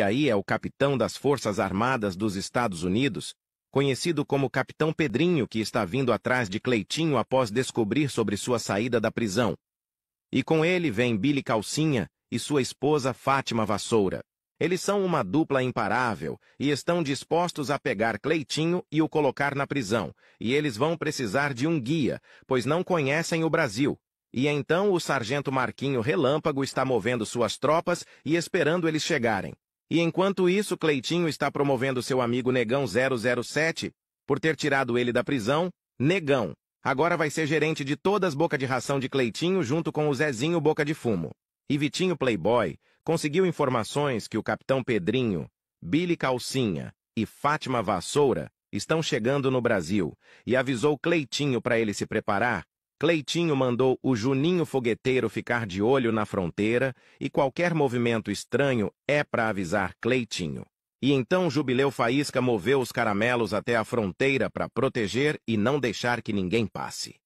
aí é o capitão das Forças Armadas dos Estados Unidos, conhecido como Capitão Pedrinho, que está vindo atrás de Cleitinho após descobrir sobre sua saída da prisão. E com ele vem Billy Calcinha e sua esposa Fátima Vassoura. Eles são uma dupla imparável e estão dispostos a pegar Cleitinho e o colocar na prisão, e eles vão precisar de um guia, pois não conhecem o Brasil. E então o sargento Marquinho Relâmpago está movendo suas tropas e esperando eles chegarem. E enquanto isso Cleitinho está promovendo seu amigo Negão 007, por ter tirado ele da prisão, Negão, agora vai ser gerente de todas Boca de Ração de Cleitinho junto com o Zezinho Boca de Fumo. E Vitinho Playboy conseguiu informações que o Capitão Pedrinho, Billy Calcinha e Fátima Vassoura estão chegando no Brasil e avisou Cleitinho para ele se preparar, Cleitinho mandou o Juninho Fogueteiro ficar de olho na fronteira e qualquer movimento estranho é para avisar Cleitinho. E então Jubileu Faísca moveu os caramelos até a fronteira para proteger e não deixar que ninguém passe.